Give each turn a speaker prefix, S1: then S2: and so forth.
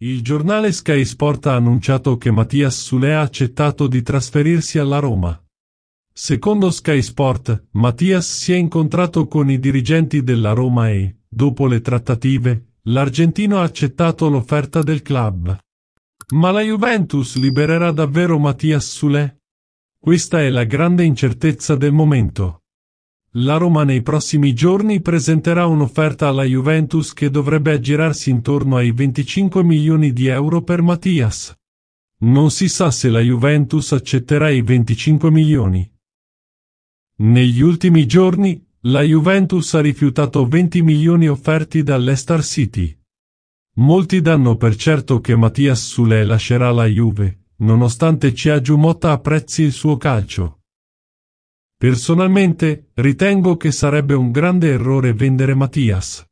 S1: Il giornale Sky Sport ha annunciato che Mattias Sule ha accettato di trasferirsi alla Roma. Secondo Sky Sport, Mattias si è incontrato con i dirigenti della Roma e, dopo le trattative, l'argentino ha accettato l'offerta del club. Ma la Juventus libererà davvero Mattias Sule? Questa è la grande incertezza del momento. La Roma nei prossimi giorni presenterà un'offerta alla Juventus che dovrebbe aggirarsi intorno ai 25 milioni di euro per Mattias. Non si sa se la Juventus accetterà i 25 milioni. Negli ultimi giorni, la Juventus ha rifiutato 20 milioni offerti dall'Estar City. Molti danno per certo che Mattias Sule lascerà la Juve, nonostante ci Ciagiu Motta apprezzi il suo calcio. Personalmente, ritengo che sarebbe un grande
S2: errore vendere Mattias.